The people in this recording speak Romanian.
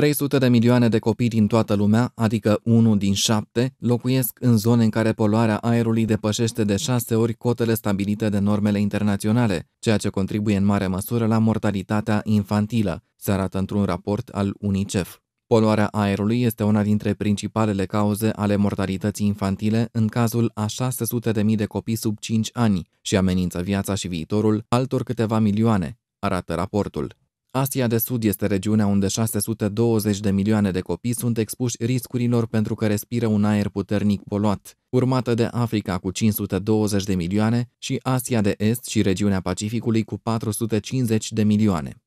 300 de milioane de copii din toată lumea, adică 1 din 7, locuiesc în zone în care poluarea aerului depășește de 6 ori cotele stabilite de normele internaționale, ceea ce contribuie în mare măsură la mortalitatea infantilă, se arată într-un raport al UNICEF. Poluarea aerului este una dintre principalele cauze ale mortalității infantile în cazul a 600.000 de copii sub 5 ani și amenință viața și viitorul altor câteva milioane, arată raportul. Asia de Sud este regiunea unde 620 de milioane de copii sunt expuși riscurilor pentru că respiră un aer puternic poluat, urmată de Africa cu 520 de milioane și Asia de Est și regiunea Pacificului cu 450 de milioane.